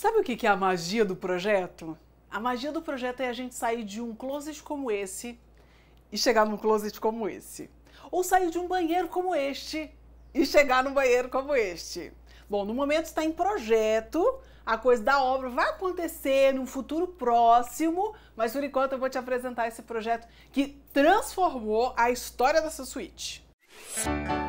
Sabe o que é a magia do projeto? A magia do projeto é a gente sair de um closet como esse e chegar num closet como esse. Ou sair de um banheiro como este e chegar num banheiro como este. Bom, no momento está em projeto, a coisa da obra vai acontecer num futuro próximo, mas por enquanto eu vou te apresentar esse projeto que transformou a história dessa suíte. Música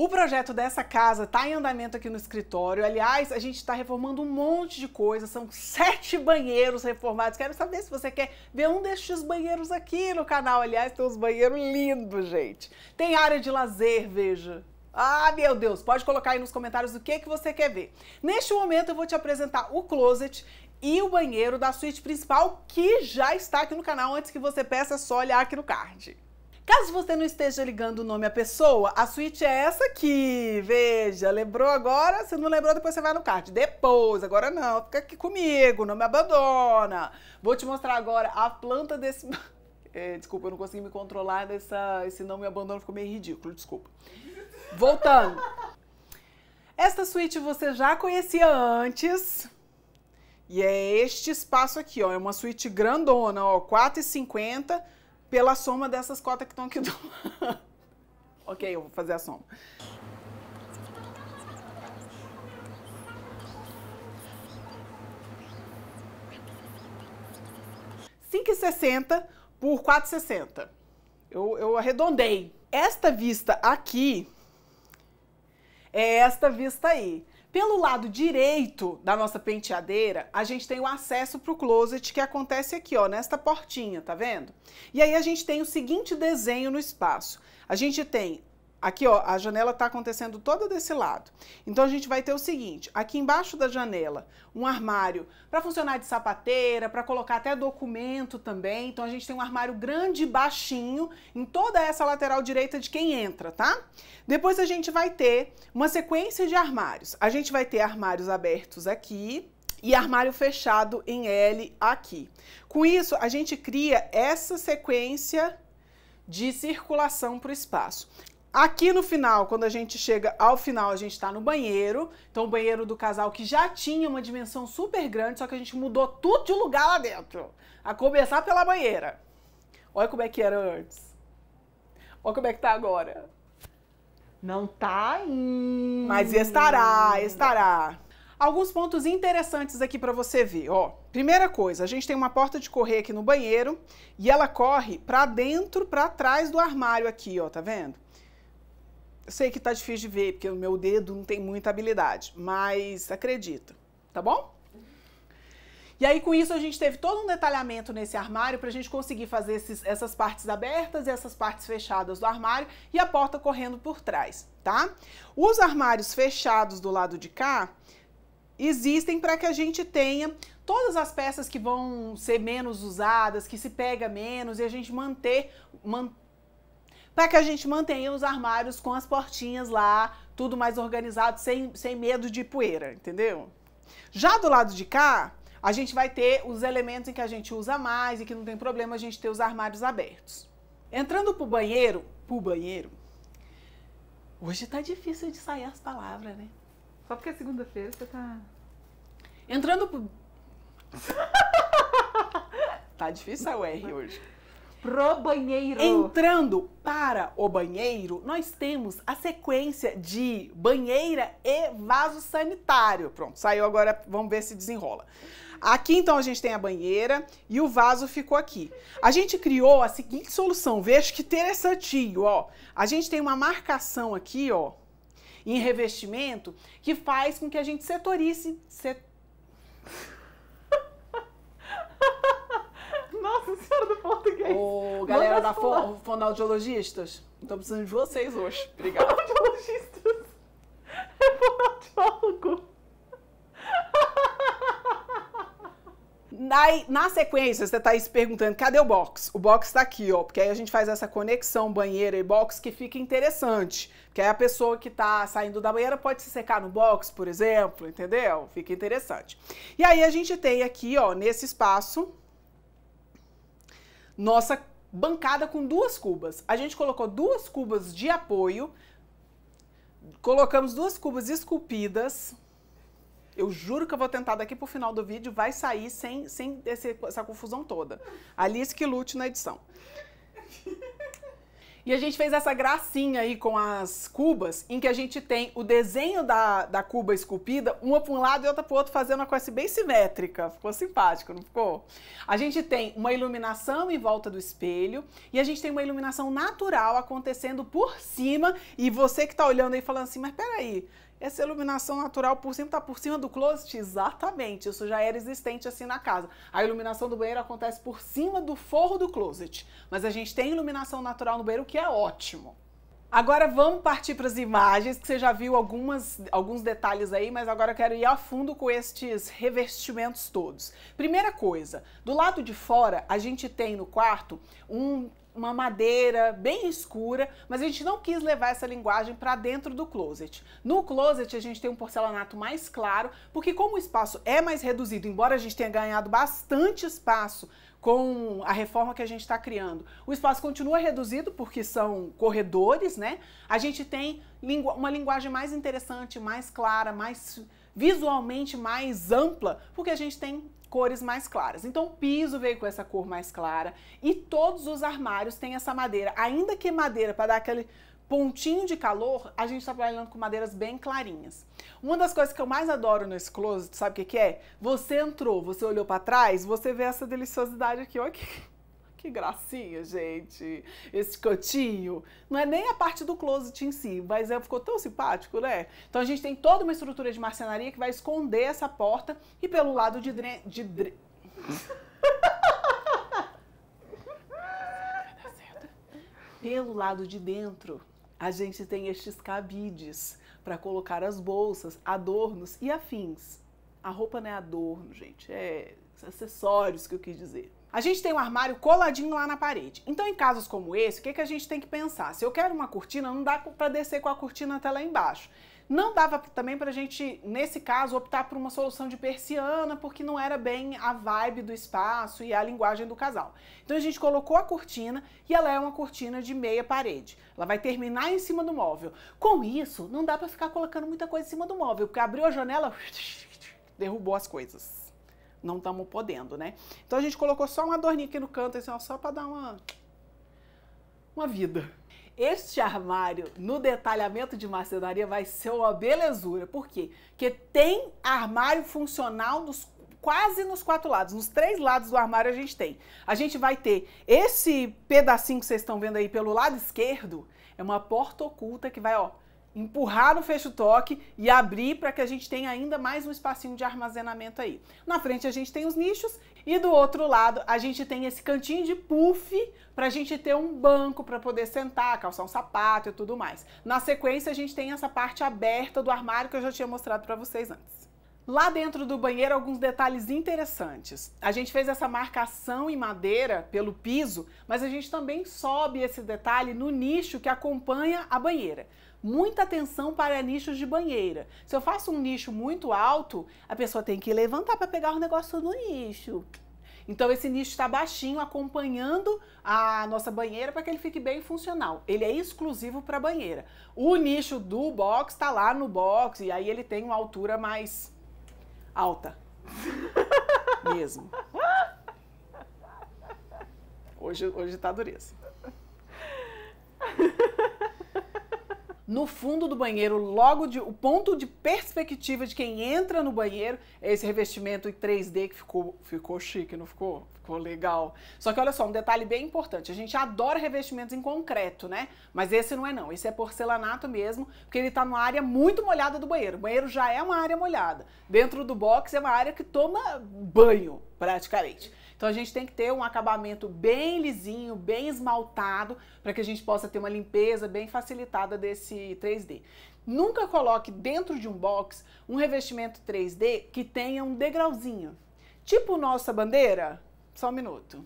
O projeto dessa casa está em andamento aqui no escritório. Aliás, a gente está reformando um monte de coisa. São sete banheiros reformados. Quero saber se você quer ver um destes banheiros aqui no canal. Aliás, tem uns banheiros lindos, gente. Tem área de lazer, veja. Ah, meu Deus, pode colocar aí nos comentários o que, que você quer ver. Neste momento eu vou te apresentar o closet e o banheiro da suíte principal que já está aqui no canal antes que você peça, é só olhar aqui no card. Caso você não esteja ligando o nome à pessoa, a suíte é essa aqui. Veja, lembrou agora? Se não lembrou, depois você vai no card. Depois, agora não, fica aqui comigo, não me abandona. Vou te mostrar agora a planta desse... É, desculpa, eu não consegui me controlar dessa, esse não me abandona, ficou meio ridículo, desculpa. Voltando. Esta suíte você já conhecia antes. E é este espaço aqui, ó. É uma suíte grandona, ó, R$4,50 pela soma dessas cotas que estão aqui do Ok, eu vou fazer a soma. R$ 5,60 por 4,60. Eu, eu arredondei. Esta vista aqui é esta vista aí. Pelo lado direito da nossa penteadeira, a gente tem o acesso para o closet que acontece aqui, ó, nesta portinha, tá vendo? E aí a gente tem o seguinte desenho no espaço. A gente tem Aqui, ó, a janela está acontecendo toda desse lado. Então, a gente vai ter o seguinte, aqui embaixo da janela, um armário para funcionar de sapateira, para colocar até documento também. Então, a gente tem um armário grande e baixinho em toda essa lateral direita de quem entra, tá? Depois, a gente vai ter uma sequência de armários. A gente vai ter armários abertos aqui, e armário fechado em L aqui. Com isso, a gente cria essa sequência de circulação para o espaço. Aqui no final, quando a gente chega ao final, a gente está no banheiro. Então, o banheiro do casal que já tinha uma dimensão super grande, só que a gente mudou tudo de lugar lá dentro. A começar pela banheira. Olha como é que era antes. Olha como é que tá agora. Não tá aí. Mas estará, estará. Alguns pontos interessantes aqui para você ver, ó. Primeira coisa, a gente tem uma porta de correr aqui no banheiro e ela corre para dentro, para trás do armário aqui, ó, tá vendo? sei que tá difícil de ver, porque o meu dedo não tem muita habilidade, mas acredita, tá bom? E aí, com isso, a gente teve todo um detalhamento nesse armário para a gente conseguir fazer esses, essas partes abertas e essas partes fechadas do armário e a porta correndo por trás, tá? Os armários fechados do lado de cá existem para que a gente tenha todas as peças que vão ser menos usadas, que se pega menos e a gente manter, manter para que a gente mantenha os armários com as portinhas lá, tudo mais organizado, sem, sem medo de poeira, entendeu? Já do lado de cá, a gente vai ter os elementos em que a gente usa mais e que não tem problema a gente ter os armários abertos. Entrando pro banheiro, pro banheiro, hoje tá difícil de sair as palavras, né? Só porque é segunda-feira você tá... Entrando pro... tá difícil a R hoje. Pro banheiro. Entrando para o banheiro, nós temos a sequência de banheira e vaso sanitário. Pronto, saiu agora, vamos ver se desenrola. Aqui então a gente tem a banheira e o vaso ficou aqui. A gente criou a seguinte solução, veja que interessantinho, ó. A gente tem uma marcação aqui, ó, em revestimento, que faz com que a gente setorize, set... professora do português. Ô, galera Manda da fo fonoaudiologistas, não tô precisando de vocês hoje. Obrigado. Fonoaudiologistas. É fonoaudiólogo. Na, na sequência, você está aí se perguntando, cadê o box? O box está aqui, ó, porque aí a gente faz essa conexão banheira e box que fica interessante. Porque aí a pessoa que está saindo da banheira pode se secar no box, por exemplo, entendeu? Fica interessante. E aí a gente tem aqui, ó, nesse espaço, nossa bancada com duas cubas. A gente colocou duas cubas de apoio, colocamos duas cubas esculpidas. Eu juro que eu vou tentar daqui para o final do vídeo, vai sair sem, sem esse, essa confusão toda. Alice que lute na edição. E a gente fez essa gracinha aí com as cubas, em que a gente tem o desenho da, da cuba esculpida, uma para um lado e outra para o outro, fazendo uma coisa bem simétrica. Ficou simpático, não ficou? A gente tem uma iluminação em volta do espelho e a gente tem uma iluminação natural acontecendo por cima. E você que está olhando aí falando assim, mas peraí, essa iluminação natural por cima está por cima do closet? Exatamente, isso já era existente assim na casa. A iluminação do banheiro acontece por cima do forro do closet, mas a gente tem iluminação natural no banheiro, que é ótimo. Agora vamos partir para as imagens, que você já viu algumas, alguns detalhes aí, mas agora eu quero ir a fundo com estes revestimentos todos. Primeira coisa, do lado de fora a gente tem no quarto um uma madeira bem escura, mas a gente não quis levar essa linguagem para dentro do closet. No closet a gente tem um porcelanato mais claro, porque como o espaço é mais reduzido, embora a gente tenha ganhado bastante espaço com a reforma que a gente está criando. O espaço continua reduzido porque são corredores, né? A gente tem lingu uma linguagem mais interessante, mais clara, mais visualmente mais ampla, porque a gente tem cores mais claras. Então o piso veio com essa cor mais clara e todos os armários têm essa madeira, ainda que madeira para dar aquele pontinho de calor, a gente está trabalhando com madeiras bem clarinhas. Uma das coisas que eu mais adoro nesse closet, sabe o que, que é? Você entrou, você olhou para trás, você vê essa deliciosidade aqui, ó, aqui. Que gracinha, gente. Esse cotinho. Não é nem a parte do closet em si, mas é, ficou tão simpático, né? Então a gente tem toda uma estrutura de marcenaria que vai esconder essa porta e pelo lado de... de pelo lado de dentro, a gente tem estes cabides para colocar as bolsas, adornos e afins. A roupa não é adorno, gente, é acessórios que eu quis dizer. A gente tem um armário coladinho lá na parede. Então, em casos como esse, o que, que a gente tem que pensar? Se eu quero uma cortina, não dá para descer com a cortina até lá embaixo. Não dava também para a gente, nesse caso, optar por uma solução de persiana, porque não era bem a vibe do espaço e a linguagem do casal. Então a gente colocou a cortina e ela é uma cortina de meia parede. Ela vai terminar em cima do móvel. Com isso, não dá para ficar colocando muita coisa em cima do móvel, porque abriu a janela, derrubou as coisas não estamos podendo, né? Então a gente colocou só uma adorninha aqui no canto, assim, ó, só para dar uma, uma vida. Este armário no detalhamento de marcenaria vai ser uma belezura. Por quê? Porque tem armário funcional dos quase nos quatro lados, nos três lados do armário a gente tem. A gente vai ter esse pedacinho que vocês estão vendo aí pelo lado esquerdo, é uma porta oculta que vai, ó, empurrar no fecho toque e abrir para que a gente tenha ainda mais um espacinho de armazenamento aí. Na frente a gente tem os nichos e do outro lado a gente tem esse cantinho de puff para a gente ter um banco para poder sentar, calçar um sapato e tudo mais. Na sequência a gente tem essa parte aberta do armário que eu já tinha mostrado para vocês antes. Lá dentro do banheiro, alguns detalhes interessantes. A gente fez essa marcação em madeira pelo piso, mas a gente também sobe esse detalhe no nicho que acompanha a banheira. Muita atenção para nichos de banheira. Se eu faço um nicho muito alto, a pessoa tem que levantar para pegar o negócio no nicho. Então esse nicho está baixinho, acompanhando a nossa banheira para que ele fique bem funcional. Ele é exclusivo para banheira. O nicho do box está lá no box e aí ele tem uma altura mais alta. Mesmo. Hoje, hoje tá dureza. no fundo do banheiro, logo de, o ponto de perspectiva de quem entra no banheiro é esse revestimento em 3D que ficou, ficou chique, não ficou? Ficou legal. Só que olha só, um detalhe bem importante. A gente adora revestimentos em concreto, né? Mas esse não é não. Esse é porcelanato mesmo, porque ele tá numa área muito molhada do banheiro. O banheiro já é uma área molhada. Dentro do box é uma área que toma banho, praticamente. Então a gente tem que ter um acabamento bem lisinho, bem esmaltado, para que a gente possa ter uma limpeza bem facilitada desse 3D. Nunca coloque dentro de um box um revestimento 3D que tenha um degrauzinho. Tipo nossa bandeira. Só um minuto.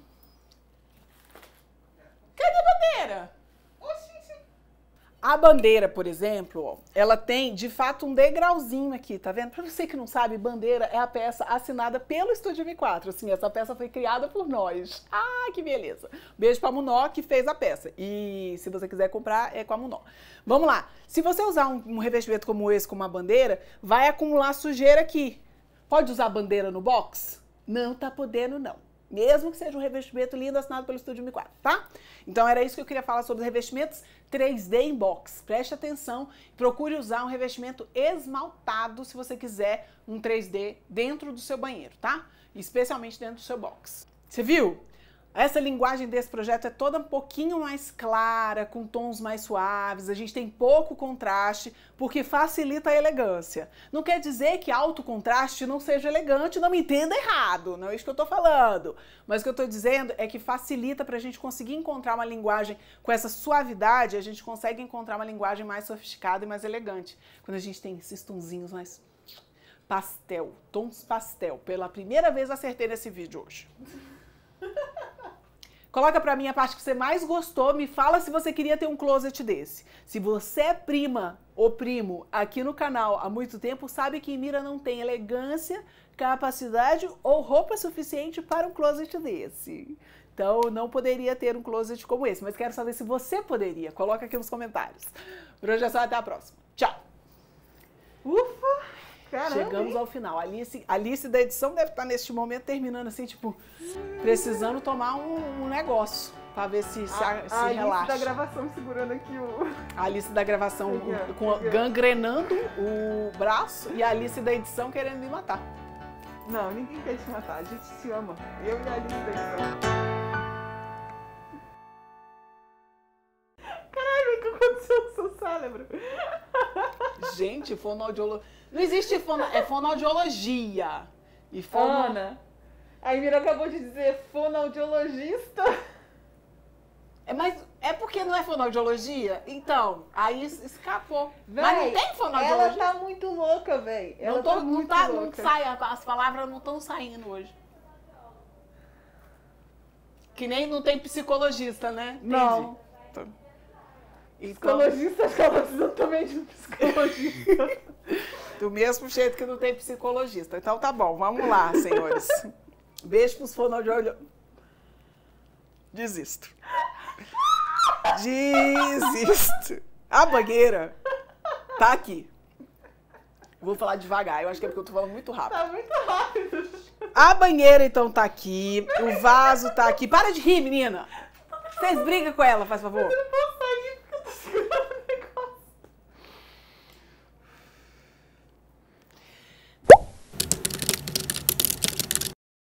A bandeira, por exemplo, ela tem de fato um degrauzinho aqui, tá vendo? Para você que não sabe, bandeira é a peça assinada pelo Estúdio M4. Assim, essa peça foi criada por nós. Ah, que beleza! Beijo para Munó que fez a peça. E se você quiser comprar, é com a Munó. Vamos lá. Se você usar um, um revestimento como esse, com uma bandeira, vai acumular sujeira aqui. Pode usar bandeira no box? Não tá podendo, não mesmo que seja um revestimento lindo assinado pelo Estúdio M4, tá? Então era isso que eu queria falar sobre os revestimentos 3D em box. Preste atenção, procure usar um revestimento esmaltado se você quiser um 3D dentro do seu banheiro, tá? Especialmente dentro do seu box. Você viu? Essa linguagem desse projeto é toda um pouquinho mais clara, com tons mais suaves, a gente tem pouco contraste, porque facilita a elegância. Não quer dizer que alto contraste não seja elegante, não me entenda errado, não é isso que eu estou falando. Mas o que eu estou dizendo é que facilita para a gente conseguir encontrar uma linguagem com essa suavidade, a gente consegue encontrar uma linguagem mais sofisticada e mais elegante. Quando a gente tem esses tonzinhos mais pastel, tons pastel. Pela primeira vez acertei nesse vídeo hoje. Coloca para mim a parte que você mais gostou, me fala se você queria ter um closet desse. Se você é prima ou primo aqui no canal há muito tempo, sabe que Mira não tem elegância, capacidade ou roupa suficiente para um closet desse. Então, não poderia ter um closet como esse, mas quero saber se você poderia. Coloca aqui nos comentários. Por hoje é só, até a próxima. Tchau! Ufa! Caramba, Chegamos hein? ao final. Alice, Alice da edição deve estar neste momento terminando assim, tipo, precisando tomar um, um negócio para ver se, se, a, se a Alice da gravação segurando aqui o. A Alice da gravação com, gangrenando o braço e a Alice da edição querendo me matar. Não, ninguém quer te matar, a gente se ama. Eu e a Alice da edição. Caralho, o que aconteceu no seu cérebro? Gente, fonoaudiologia. Não existe fono... é fonoaudiologia. E fono... Ana, a Mira acabou de dizer fonoaudiologista. É, mas é porque não é fonoaudiologia? Então, aí escapou. Véi, mas não tem fonoaudiologia. Ela tá muito louca, velho. Não, tô, tá não, tá, louca. não sai, as palavras não estão saindo hoje. Que nem não tem psicologista, né? Não. Então- psicologista, acho que ela precisa também de um psicologista. Do mesmo jeito que não tem psicologista. Então tá bom, vamos lá, senhores. Beijo pros fonoaudiólogos. Desisto. Desisto. A banheira tá aqui. Vou falar devagar, eu acho que é porque eu tô falando muito rápido. Tá muito rápido. A banheira, então, tá aqui. O vaso tá aqui. Para de rir, menina. Vocês brigam com ela, faz favor.